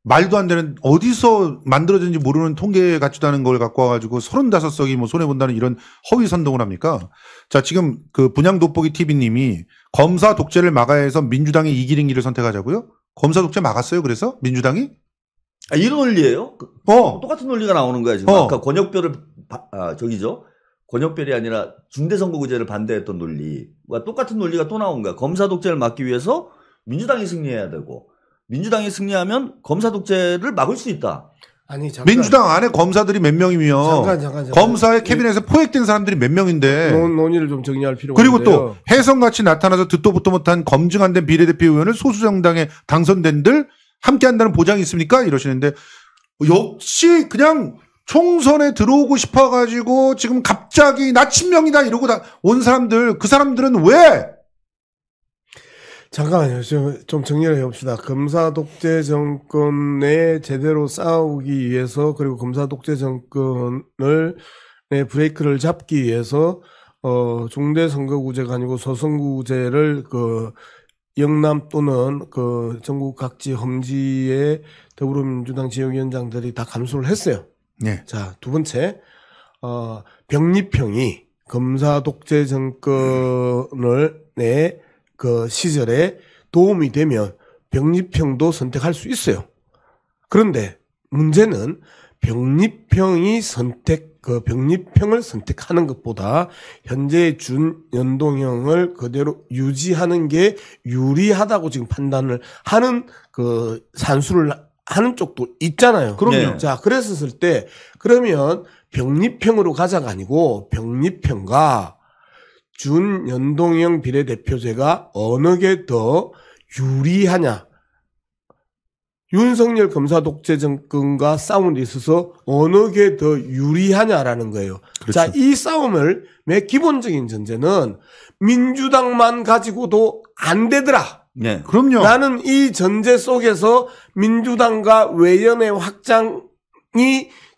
말도 안 되는 어디서 만들어진지 모르는 통계 가치다는걸 갖고 와가지고 35석이 뭐 손해본다는 이런 허위 선동을 합니까? 자, 지금 그 분양 돋보기 TV님이 검사 독재를 막아야 해서 민주당이 이기는 길을 선택하자고요? 검사 독재 막았어요? 그래서? 민주당이? 아, 이런 논리예요 그 어. 똑같은 논리가 나오는 거야, 지금. 어. 아까 권역별을, 아, 저기죠. 권역별이 아니라 중대선거구제를 반대했던 논리와 똑같은 논리가 또 나온 거야. 검사 독재를 막기 위해서 민주당이 승리해야 되고 민주당이 승리하면 검사 독재를 막을 수 있다. 아니 잠깐. 민주당 안에 검사들이 몇 명이며 잠깐, 잠깐, 잠깐. 검사의 예. 캐비넷에 포획된 사람들이 몇 명인데 논, 의를좀 정리할 필요가 그리고 있는데요. 또 해성같이 나타나서 듣도 보도 못한 검증 안 된 비례대표 의원을 소수정당에 당선된들 함께한다는 보장이 있습니까? 이러시는데 역시 그냥 총선에 들어오고 싶어가지고 지금 갑자기 나침명이다 이러고 다온 사람들 그 사람들은 왜 잠깐만요. 지좀 정리를 해봅시다. 검사 독재 정권에 제대로 싸우기 위해서 그리고 검사 독재 정권을 네, 브레이크를 잡기 위해서 어, 중대 선거구제가 아니고 소선구제를 그 영남 또는 그 전국 각지 험지에 더불어민주당 지역위원장들이 다 감수를 했어요. 네. 자, 두 번째. 어, 병립형이 검사 독재 정권을 내 네, 그 시절에 도움이 되면 병립형도 선택할 수 있어요. 그런데 문제는 병립형이 선택 그 병립형을 선택하는 것보다 현재 준 연동형을 그대로 유지하는 게 유리하다고 지금 판단을 하는 그 산수를 하는 쪽도 있잖아요. 그럼요. 네. 자, 그랬었을 때 그러면 병립형으로 가자가 아니고 병립형과 준연동형 비례대표제가 어느 게 더 유리하냐. 윤석열 검사 독재 정권과 싸움에 있어서 어느 게 더 유리하냐라는 거예요. 그렇죠. 자, 이 싸움을 매 기본적인 전제는 민주당만 가지고도 안 되더라. 네. 그럼요. 나는 이 전제 속에서 민주당과 외연의 확장이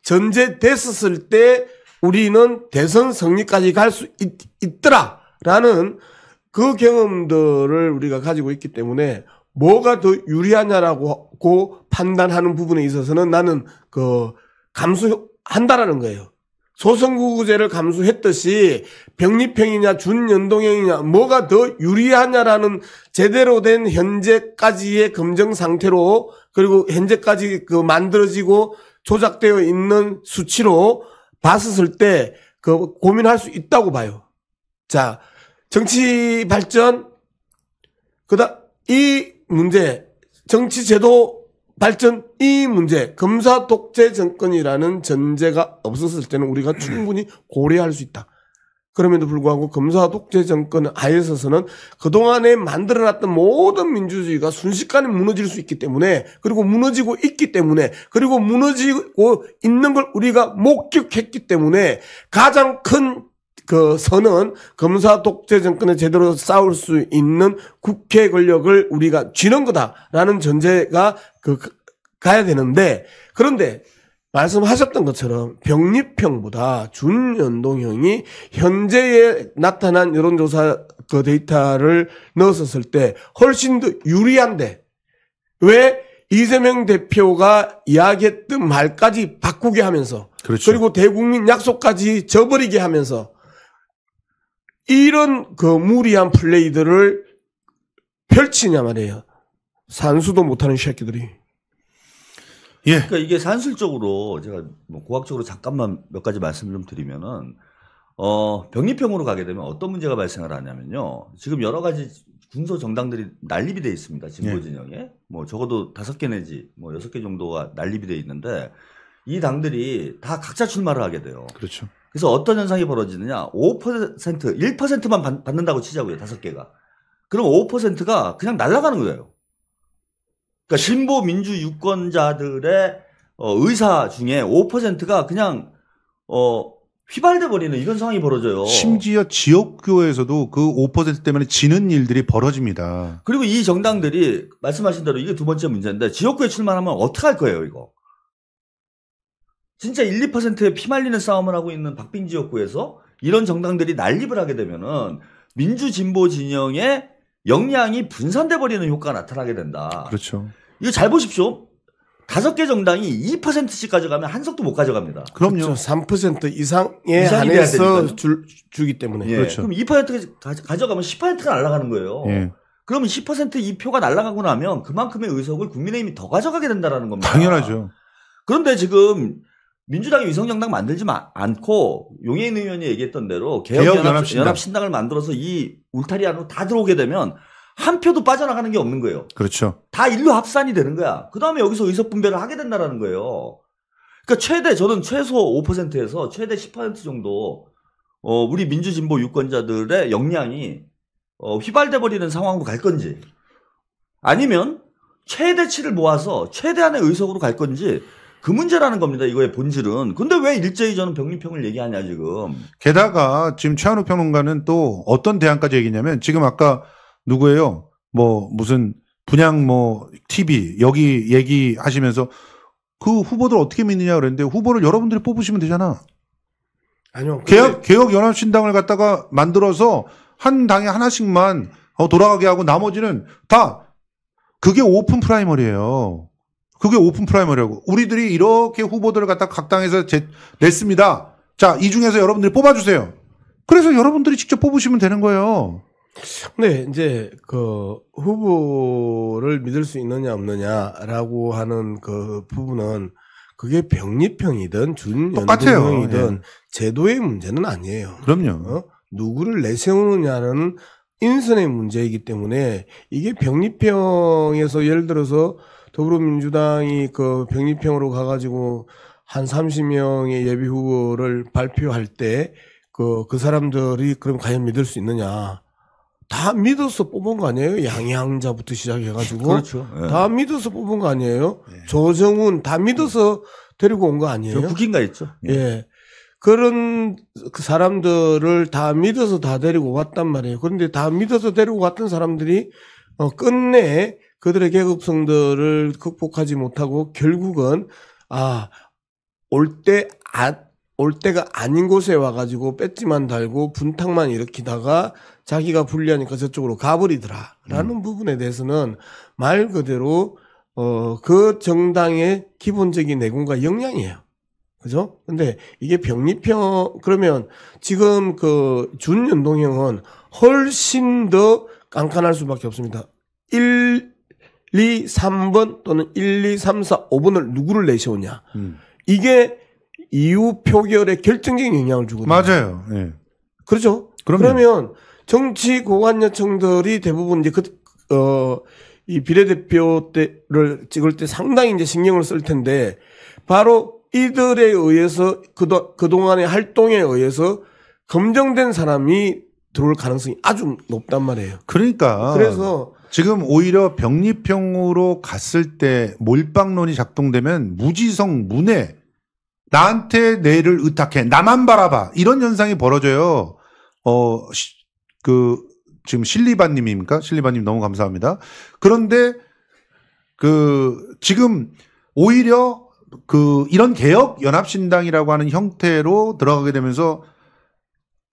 전제됐었을 때 우리는 대선 승리까지 갈 수 있더라라는 그 경험들을 우리가 가지고 있기 때문에 뭐가 더 유리하냐라고 판단하는 부분에 있어서는 나는 그 감수한다라는 거예요. 소선구구제를 감수했듯이 병립형이냐 준연동형이냐 뭐가 더 유리하냐라는 제대로 된 현재까지의 검증 상태로 그리고 현재까지 그 만들어지고 조작되어 있는 수치로 봤을 었때그 고민할 수 있다고 봐요. 자, 정치 발전 그다 이 문제 정치 제도 발전 이 문제 검사 독재 정권이라는 전제가 없었을 때는 우리가 충분히 고려할 수 있다. 그럼에도 불구하고 검사 독재 정권 아예 서서는 그동안에 만들어놨던 모든 민주주의가 순식간에 무너질 수 있기 때문에 그리고 무너지고 있기 때문에 그리고 무너지고 있는 걸 우리가 목격했기 때문에 가장 큰 그 선은 검사 독재 정권에 제대로 싸울 수 있는 국회 권력을 우리가 쥐는 거다라는 전제가 그 가야 되는데 그런데 말씀하셨던 것처럼 병립형보다 준연동형이 현재에 나타난 여론조사 그 데이터를 넣었을 때 훨씬 더 유리한데 왜 이재명 대표가 이야기했던 말까지 바꾸게 하면서 그렇죠. 그리고 대국민 약속까지 저버리게 하면서 이런 그 무리한 플레이들을 펼치냐 말이에요. 산수도 못하는 새끼들이. 예. 그러니까 이게 산술적으로 제가 뭐 고학적으로 잠깐만 몇 가지 말씀을 좀 드리면은 어병리형으로 가게 되면 어떤 문제가 발생을 하냐면요. 지금 여러 가지 군소 정당들이 난립이 돼 있습니다. 진보 예. 진영에 예. 뭐 적어도 다섯 개 내지 뭐 여섯 개 정도가 난립이 돼 있는데 이 당들이 다 각자 출마를 하게 돼요. 그렇죠. 그래서 어떤 현상이 벌어지느냐? 5% 1%만 받는다고 치자고요. 다섯 개가. 그럼 5%가 그냥 날아가는 거예요. 그러니까 진보 민주 유권자들의 어, 의사 중에 5%가 그냥 어 휘발돼 버리는 이런 상황이 벌어져요. 심지어 지역교회에서도 그 5% 때문에 지는 일들이 벌어집니다. 그리고 이 정당들이 말씀하신 대로 이게 두 번째 문제인데 지역교회 출마하면 어떻게 할 거예요, 이거? 진짜 1, 2%에 피말리는 싸움을 하고 있는 박빙 지역구에서 이런 정당들이 난립을 하게 되면은 민주 진보 진영의 역량이 분산돼 버리는 효과가 나타나게 된다. 그렇죠. 이거 잘 보십시오. 다섯 개 정당이 2%씩 가져가면 한 석도 못 가져갑니다. 그럼요. 그렇죠. 3% 이상에 한해서 주기 때문에. 예. 그렇죠. 그럼 2 가져가면 10%가 날아가는 거예요. 예. 그러면 10%이 표가 날아가고 나면 그만큼의 의석을 국민의힘이 더 가져가게 된다라는 겁니다. 당연하죠. 그런데 지금 민주당이 위성정당 만들지 마, 않고 용해인 의원이 얘기했던 대로 개혁연합 신당을 만들어서 이 울타리 안으로 다 들어오게 되면 한 표도 빠져나가는 게 없는 거예요. 그렇죠. 다 일로 합산이 되는 거야. 그 다음에 여기서 의석 분배를 하게 된다라는 거예요. 그러니까 최대 저는 최소 5%에서 최대 10% 정도 어 우리 민주진보 유권자들의 역량이 어 휘발돼 버리는 상황으로 갈 건지 아니면 최대치를 모아서 최대한의 의석으로 갈 건지 그 문제라는 겁니다. 이거의 본질은. 근데 왜 일제히 저는 병립형을 얘기하냐 지금. 게다가 지금 최한우 평론가는 또 어떤 대안까지 얘기냐면 지금 아까 누구예요? 뭐 무슨 분양 뭐 TV 여기 얘기하시면서 그 후보들 어떻게 믿느냐 그랬는데 후보를 여러분들이 뽑으시면 되잖아. 아니요. 개혁 개혁 연합 신당을 갖다가 만들어서 한 당에 하나씩만 돌아가게 하고 나머지는 다 그게 오픈 프라이머리예요. 그게 오픈 프라이머리라고. 우리들이 이렇게 후보들을 갖다 각 당에서 제, 냈습니다. 자, 이 중에서 여러분들이 뽑아주세요. 그래서 여러분들이 직접 뽑으시면 되는 거예요. 네, 이제 그 후보를 믿을 수 있느냐 없느냐라고 하는 그 부분은 그게 병립형이든 준연동형이든 예. 제도의 문제는 아니에요. 그럼요. 어? 누구를 내세우느냐는 인선의 문제이기 때문에 이게 병립형에서 예를 들어서 더불어민주당이 그 병립형으로 가가지고 한 30명의 예비 후보를 발표할 때 그, 그 사람들이 그럼 과연 믿을 수 있느냐. 다 믿어서 뽑은 거 아니에요? 양양자부터 시작해가지고. 그렇죠. 예. 다 믿어서 뽑은 거 아니에요? 예. 조정훈 다 믿어서 데리고 온 거 아니에요? 국인가 있죠. 예. 예. 그런 그 사람들을 다 믿어서 다 데리고 왔단 말이에요. 그런데 다 믿어서 데리고 왔던 사람들이 어, 끝내 그들의 계급성들을 극복하지 못하고 결국은 아 올 때 아올 아, 때가 아닌 곳에 와가지고 뺏지만 달고 분탕만 일으키다가 자기가 불리하니까 저쪽으로 가버리더라라는 음. 부분에 대해서는 말 그대로 어 그 정당의 기본적인 내공과 역량이에요. 그죠? 근데 이게 병립형 그러면 지금 그 준연동형은 훨씬 더 깐깐할 수밖에 없습니다. 1 2, 3번 또는 1, 2, 3, 4, 5번을 누구를 내세우냐. 음. 이게 이후 표결에 결정적인 영향을 주거든요. 맞아요. 네. 그렇죠. 그럼요. 그러면 정치 고관 여청들이 대부분 이제 그, 어, 이 비례대표 때를 찍을 때 상당히 이제 신경을 쓸 텐데 바로 이들에 의해서 그도, 그동안의 활동에 의해서 검정된 사람이 들어올 가능성이 아주 높단 말이에요. 그러니까. 그래서 지금 오히려 병리평으로 갔을 때 몰빵론이 작동되면 무지성 문해 나한테 뇌를 의탁해 나만 바라봐 이런 현상이 벌어져요. 어 그 지금 실리바님입니까? 실리바님 너무 감사합니다. 그런데 그 지금 오히려 그 이런 개혁 연합신당이라고 하는 형태로 들어가게 되면서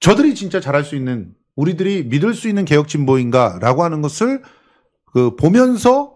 저들이 진짜 잘할 수 있는 우리들이 믿을 수 있는 개혁 진보인가라고 하는 것을 그 보면서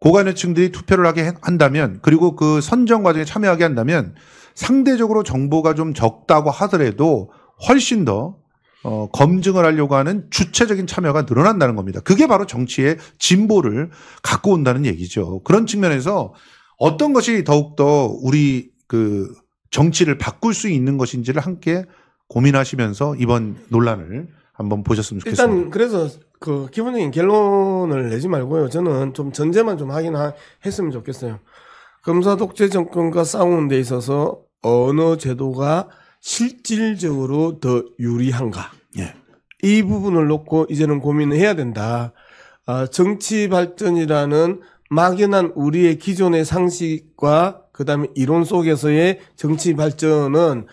고관여층들이 투표를 하게 한다면 그리고 그 선정 과정에 참여하게 한다면 상대적으로 정보가 좀 적다고 하더라도 훨씬 더 어, 검증을 하려고 하는 주체적인 참여가 늘어난다는 겁니다. 그게 바로 정치의 진보를 갖고 온다는 얘기죠. 그런 측면에서 어떤 것이 더욱더 우리 그 정치를 바꿀 수 있는 것인지를 함께 고민하시면서 이번 논란을 한번 보셨으면 좋겠습니다. 일단 그래서 그 기본적인 결론을 내지 말고요. 저는 좀 전제만 좀 하긴 하, 했으면 좋겠어요. 검사 독재 정권과 싸우는 데 있어서 어느 제도가 실질적으로 더 유리한가. 예. 이 부분을 놓고 이제는 고민을 해야 된다. 아, 정치 발전이라는 막연한 우리의 기존의 상식과 그다음에 이론 속에서의 정치 발전은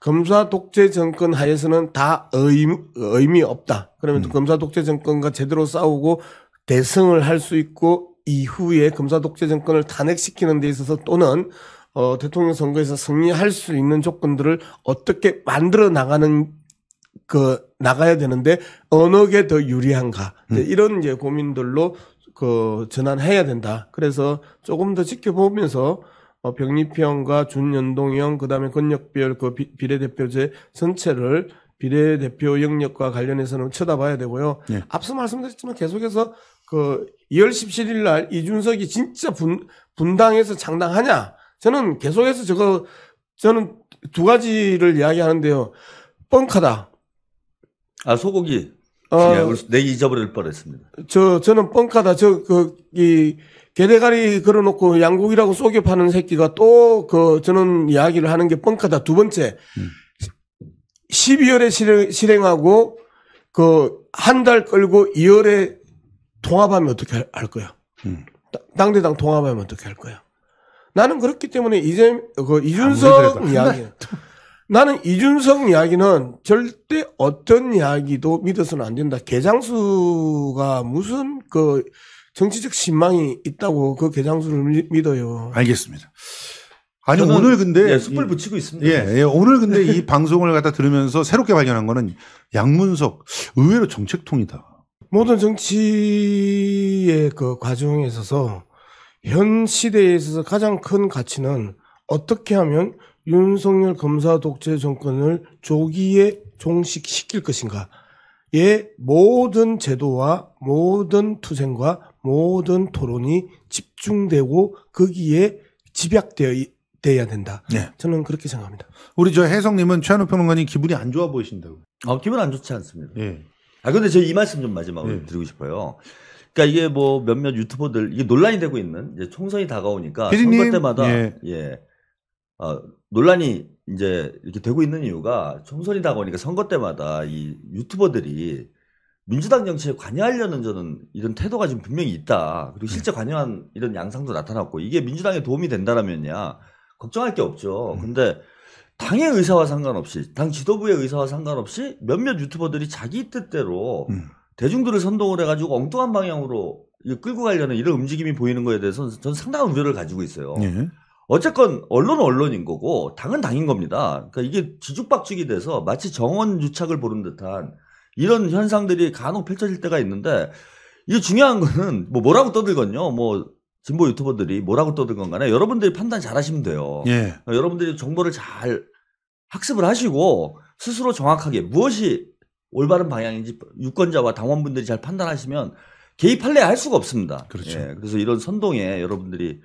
검사 독재 정권 하에서는 다 의미, 의미 없다. 그러면 음. 검사 독재 정권과 제대로 싸우고 대승을 할 수 있고 이후에 검사 독재 정권을 탄핵시키는 데 있어서 또는 어, 대통령 선거에서 승리할 수 있는 조건들을 어떻게 만들어 나가는 그 나가야 되는데 어느 게 더 유리한가 음. 이제 이런 이제 고민들로 그 전환해야 된다. 그래서 조금 더 지켜보면서 어, 병립형,과 준연동형, 그 다음에 권역별 그 비, 례대표제 전체를 비례대표 영역과 관련해서는 쳐다봐야 되고요. 네. 앞서 말씀드렸지만 계속해서 그 2월 17일 날 이준석이 진짜 분, 분당에서 장당하냐? 저는 계속해서 저거, 저는 두 가지를 이야기하는데요. 뻥카다. 아, 소고기. 어, 내 잊어버릴 뻔 했습니다. 저, 저는 뻥카다. 저, 그, 이, 개대가리 걸어놓고 양국이라고 쏘겨 파는 새끼가 또 그 저는 이야기를 하는 게 뻥카다. 두 번째 음. 12월에 실행, 실행하고 그 한 달 끌고 2월에 통합하면 어떻게 할 거야? 음. 당대당 통합하면 어떻게 할 거야? 나는 그렇기 때문에 이제 그 이준석 이야기 나는 이준석 이야기는 절대 어떤 이야기도 믿어서는 안 된다. 개장수가 무슨 그 정치적 신망이 있다고 그 개장수를 믿어요. 알겠습니다. 아니 오늘 근데 예, 숯불 붙이고 있습니다. 예, 예 오늘 근데 이 방송을 갖다 들으면서 새롭게 발견한 거는 양문석 의외로 정책통이다. 모든 정치의 그 과정에 있어서 현 시대에 있어서 가장 큰 가치는 어떻게 하면 윤석열 검사 독재 정권을 조기에 종식시킬 것인가의 모든 제도와 모든 투쟁과 모든 토론이 집중되고 거기에 그 집약되어 야 된다. 네. 저는 그렇게 생각합니다. 우리 저 해성님은 최한우 평론가님 기분이 안 좋아 보이신다고. 아 기분 안 좋지 않습니다. 예. 아 근데 저 이 말씀 좀 마지막으로 예. 드리고 싶어요. 그러니까 이게 뭐 몇몇 유튜버들 이게 논란이 되고 있는 이제 총선이 다가오니까 피디님. 선거 때마다 예. 예. 아, 논란이 이제 이렇게 되고 있는 이유가 총선이 다가오니까 선거 때마다 이 유튜버들이 민주당 정치에 관여하려는 저는 이런 태도가 지금 분명히 있다. 그리고 네. 실제 관여한 이런 양상도 나타났고 이게 민주당에 도움이 된다라면야 걱정할 게 없죠. 네. 근데 당의 의사와 상관없이 당 지도부의 의사와 상관없이 몇몇 유튜버들이 자기 뜻대로 네. 대중들을 선동을 해가지고 엉뚱한 방향으로 끌고 가려는 이런 움직임이 보이는 거에 대해서는 저는 상당한 우려를 가지고 있어요. 예. 어쨌건 언론은 언론인 거고 당은 당인 겁니다. 그러니까 이게 지죽박죽이 돼서 마치 정원 유착을 보는 듯한 이런 현상들이 간혹 펼쳐질 때가 있는데 이게 중요한 거는 뭐 뭐라고 떠들건요. 뭐 진보 유튜버들이 뭐라고 떠들건 간에 여러분들이 판단 잘 하시면 돼요. 예. 여러분들이 정보를 잘 학습을 하시고 스스로 정확하게 무엇이 올바른 방향인지 유권자와 당원분들이 잘 판단하시면 개입할래야 할 수가 없습니다. 그렇죠. 예, 그래서 이런 선동에 여러분들이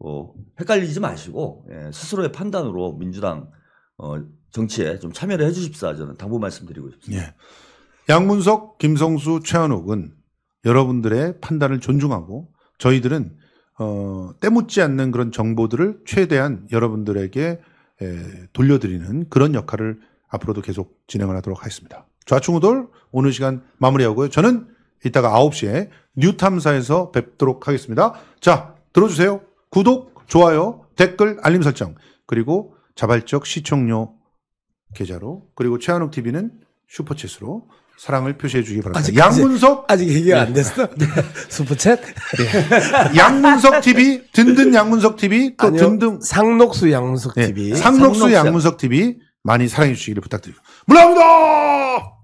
어, 헷갈리지 마시고 예, 스스로의 판단으로 민주당 어, 정치에 좀 참여를 해주십사 저는 당부 말씀드리고 싶습니다. 예. 양문석, 김성수, 최한옥은 여러분들의 판단을 존중하고 저희들은 어, 때묻지 않는 그런 정보들을 최대한 여러분들에게 에, 돌려드리는 그런 역할을 앞으로도 계속 진행을 하도록 하겠습니다. 좌충우돌 오늘 시간 마무리하고요. 저는 이따가 9시에 뉴탐사에서 뵙도록 하겠습니다. 자, 들어주세요. 구독, 좋아요, 댓글, 알림 설정, 그리고 자발적 시청료 계좌로, 그리고 최한욱 TV는 슈퍼챗으로 사랑을 표시해 주기 바랍니다. 아직, 양문석 아직 얘기 네. 안 됐어. 네. 슈퍼챗. 네. 양문석 TV 든든 양문석 TV 또 아니요, 든든 상록수 양문석 네. TV 네. 상록수, 상록수 양문석 TV 많이 사랑해 주시기를 부탁드립니다 물론입니다.